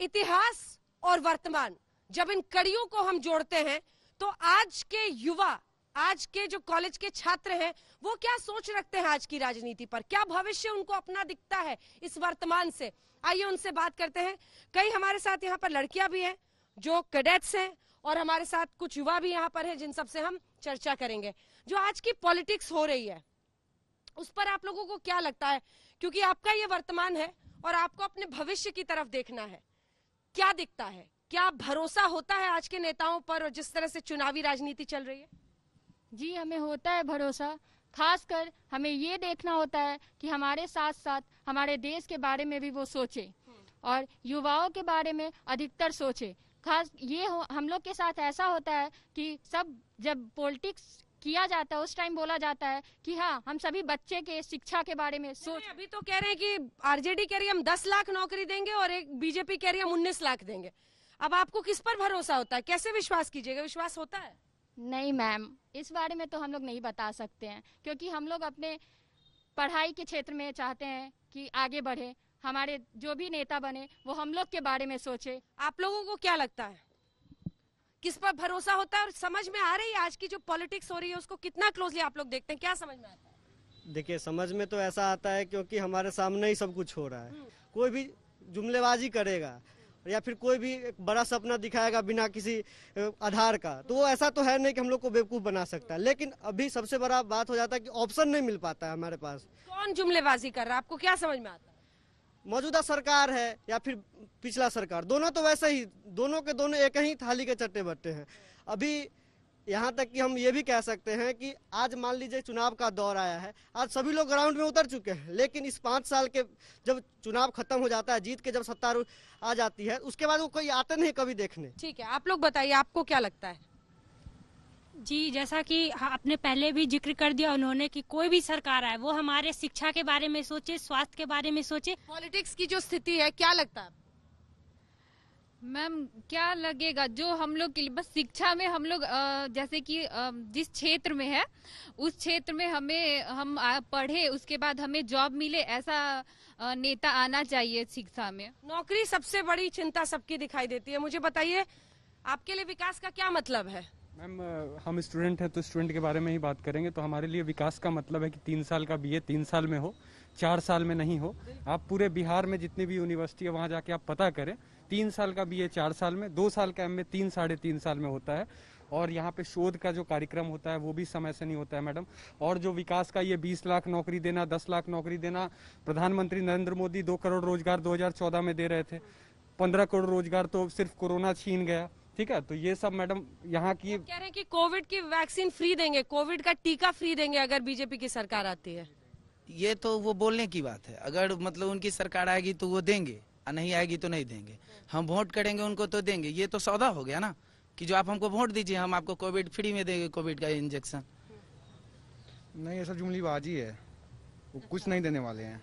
इतिहास और वर्तमान जब इन कड़ियों को हम जोड़ते हैं तो आज के युवा आज के जो कॉलेज के छात्र हैं वो क्या सोच रखते हैं आज की राजनीति पर क्या भविष्य उनको अपना दिखता है इस वर्तमान से आइए उनसे बात करते हैं कई हमारे साथ यहाँ पर लड़कियां भी हैं जो कैडेट्स हैं और हमारे साथ कुछ युवा भी यहाँ पर हैं जिन सबसे हम चर्चा करेंगे जो आज की पॉलिटिक्स हो रही है उस पर आप लोगों को क्या लगता है क्योंकि आपका ये वर्तमान है और आपको अपने भविष्य की तरफ देखना है क्या दिखता है क्या भरोसा होता है आज के नेताओं पर और जिस तरह से चुनावी राजनीति चल रही है जी हमें होता है भरोसा खासकर हमें ये देखना होता है कि हमारे साथ साथ हमारे देश के बारे में भी वो सोचे और युवाओं के बारे में अधिकतर सोचे खास ये हो हम लोग के साथ ऐसा होता है कि सब जब पॉलिटिक्स किया जाता है उस टाइम बोला जाता है कि हाँ हम सभी बच्चे के शिक्षा के बारे में सोच अभी तो कह रहे हैं कि आरजेडी कह रही है हम दस लाख नौकरी देंगे और एक बीजेपी कह रही है हम उन्नीस लाख देंगे अब आपको किस पर भरोसा होता है कैसे विश्वास कीजिएगा विश्वास होता है नहीं मैम इस बारे में तो हम लोग नहीं बता सकते हैं क्योंकि हम लोग अपने पढ़ाई के क्षेत्र में चाहते हैं कि आगे बढ़े हमारे जो भी नेता बने वो हम लोग के बारे में सोचे आप लोगों को क्या लगता है किस पर भरोसा होता है और समझ में आ रही है आज की जो पॉलिटिक्स हो रही है उसको कितना क्लोजली आप लोग देखते हैं क्या समझ में आता है देखिए समझ में तो ऐसा आता है क्योंकि हमारे सामने ही सब कुछ हो रहा है हम्म। कोई भी जुमलेबाजी करेगा या फिर कोई भी एक बड़ा सपना दिखाएगा बिना किसी आधार का तो वो ऐसा तो है नहीं कि हम लोग को बेवकूफ बना सकता है लेकिन अभी सबसे बड़ा बात हो जाता है कि ऑप्शन नहीं मिल पाता है हमारे पास कौन जुमलेबाजी कर रहा है आपको क्या समझ में आता है मौजूदा सरकार है या फिर पिछला सरकार दोनों तो वैसे ही दोनों के दोनों एक ही थाली के चट्टे बट्टे हैं अभी यहाँ तक कि हम ये भी कह सकते हैं कि आज मान लीजिए चुनाव का दौर आया है आज सभी लोग ग्राउंड में उतर चुके हैं लेकिन इस पाँच साल के जब चुनाव खत्म हो जाता है जीत के जब सत्तारूढ़ आ जाती है उसके बाद वो कोई आते नहीं कभी देखने ठीक है आप लोग बताइए आपको क्या लगता है जी जैसा कि आपने पहले भी जिक्र कर दिया उन्होंने कि कोई भी सरकार आए वो हमारे शिक्षा के बारे में सोचे स्वास्थ्य के बारे में सोचे पॉलिटिक्स की जो स्थिति है क्या लगता है मैम क्या लगेगा जो हम लोग के लिए बस शिक्षा में हम लोग जैसे कि जिस क्षेत्र में है उस क्षेत्र में हमें हम पढ़े उसके बाद हमें जॉब मिले ऐसा नेता आना चाहिए शिक्षा में नौकरी सबसे बड़ी चिंता सबकी दिखाई देती है मुझे बताइए आपके लिए विकास का क्या मतलब है मैम uh, हम स्टूडेंट हैं तो स्टूडेंट के बारे में ही बात करेंगे तो हमारे लिए विकास का मतलब है कि तीन साल का बी ए तीन साल में हो चार साल में नहीं हो आप पूरे बिहार में जितनी भी यूनिवर्सिटी है वहाँ जाके आप पता करें तीन साल का बी ए चार साल में दो साल का एम ए तीन साढ़े तीन साल में होता है और यहाँ पे शोध का जो कार्यक्रम होता है वो भी समय से नहीं होता है मैडम और जो विकास का ये 20 लाख नौकरी देना 10 लाख नौकरी देना प्रधानमंत्री नरेंद्र मोदी दो करोड़ रोजगार 2014 में दे रहे थे 15 करोड़ रोजगार तो सिर्फ कोरोना छीन गया ठीक है तो ये सब मैडम यहाँ की कह रहे हैं कि कोविड की वैक्सीन फ्री देंगे कोविड का टीका फ्री देंगे अगर बीजेपी की सरकार आती है ये तो वो बोलने की बात है अगर मतलब उनकी सरकार आएगी तो वो देंगे और नहीं आएगी तो नहीं देंगे हम वोट करेंगे उनको तो देंगे ये तो सौदा हो गया ना कि जो आप हमको वोट दीजिए हम आपको कोविड फ्री में देंगे कोविड का इंजेक्शन नहीं ऐसा जुमली बाजी है वो कुछ नहीं देने वाले हैं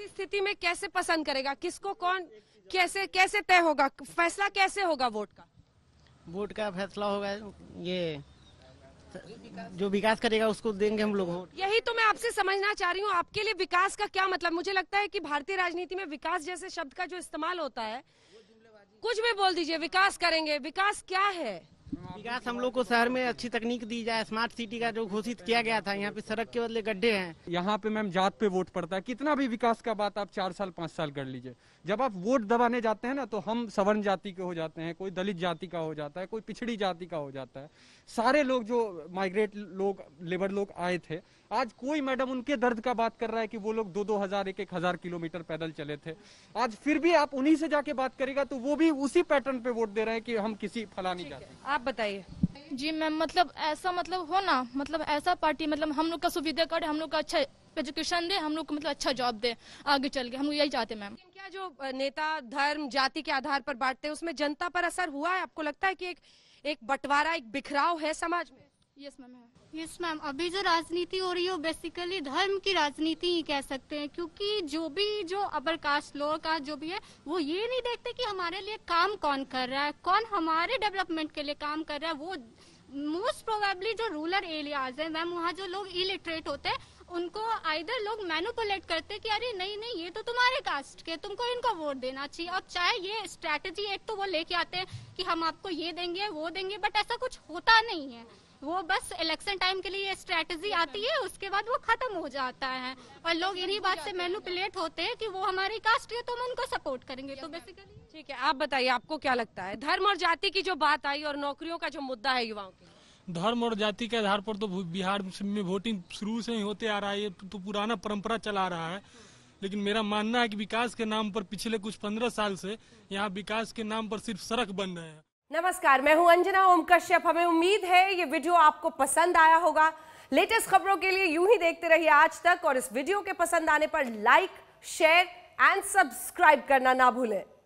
ऐसी स्थिति में कैसे पसंद करेगा किसको कौन कैसे कैसे तय होगा फैसला कैसे होगा वोट का वोट का फैसला होगा ये जो विकास करेगा उसको देंगे हम लोग वोट यही तो मैं आपसे समझना चाह रही हूँ आपके लिए विकास का क्या मतलब मुझे लगता है कि भारतीय राजनीति में विकास जैसे शब्द का जो इस्तेमाल होता है कुछ भी बोल दीजिए विकास करेंगे विकास क्या है विकास हम लोग को शहर में अच्छी तकनीक दी जाए स्मार्ट सिटी का जो घोषित किया गया था यहाँ पे सड़क के बदले गड्ढे हैं यहाँ पे मैम जात पे वोट पड़ता है कितना भी विकास का बात आप चार साल पाँच साल कर लीजिए जब आप वोट दबाने जाते हैं ना तो हम सवर्ण जाति के हो जाते हैं कोई दलित जाति का हो जाता है कोई पिछड़ी जाति का हो जाता है सारे लोग जो माइग्रेट लोग लेबर लोग आए थे आज कोई मैडम उनके दर्द का बात कर रहा है कि वो लोग दो दो हजार एक एक हजार किलोमीटर पैदल चले थे आज फिर भी आप उन्हीं से जाके बात करेगा तो वो भी उसी पैटर्न पे वोट दे रहे हैं कि हम किसी फलानी जाते आप बताइए चाहिए जी मैम मतलब ऐसा मतलब हो ना मतलब ऐसा पार्टी मतलब हम लोग का सुविधा करे हम लोग का अच्छा एजुकेशन दे हम लोग को मतलब अच्छा जॉब दे आगे चल के हम लोग यही चाहते मैम क्या जो नेता धर्म जाति के आधार पर बांटते हैं उसमें जनता पर असर हुआ है आपको लगता है की एक, एक बंटवारा एक बिखराव है समाज में यस मैम यस मैम अभी जो राजनीति हो रही है वो बेसिकली धर्म की राजनीति ही कह सकते हैं क्योंकि जो भी जो अपर कास्ट लोअर कास्ट जो भी है वो ये नहीं देखते कि हमारे लिए काम कौन कर रहा है कौन हमारे डेवलपमेंट के लिए काम कर रहा है वो मोस्ट प्रोबेबली जो रूरल एरियाज है मैम वहाँ जो लोग इलिटरेट होते हैं उनको आइधर लोग मैनुपुलेट करते कि अरे नहीं नहीं ये तो तुम्हारे कास्ट के तुमको इनको वोट देना चाहिए अब चाहे ये स्ट्रेटेजी एक तो वो लेके आते हैं कि हम आपको ये देंगे वो देंगे बट ऐसा कुछ होता नहीं है वो बस इलेक्शन टाइम के लिए स्ट्रेटजी आती है उसके बाद वो खत्म हो जाता है और लोग इन्हीं बात से मैनुपुलेट होते हैं कि वो हमारी कास्ट है तो हम उनको सपोर्ट करेंगे तो बेसिकली ठीक है आप बताइए आपको क्या लगता है धर्म और जाति की जो बात आई और नौकरियों का जो मुद्दा है युवाओं के धर्म और जाति के आधार पर तो बिहार में वोटिंग शुरू से ही होते आ रहा है ये तो-, तो पुराना परंपरा चला रहा है लेकिन मेरा मानना है कि विकास के नाम पर पिछले कुछ पंद्रह साल से यहाँ विकास के नाम पर सिर्फ सड़क बन रहे हैं नमस्कार मैं हूं अंजना ओम कश्यप हमें उम्मीद है ये वीडियो आपको पसंद आया होगा लेटेस्ट खबरों के लिए यूं ही देखते रहिए आज तक और इस वीडियो के पसंद आने पर लाइक शेयर एंड सब्सक्राइब करना ना भूलें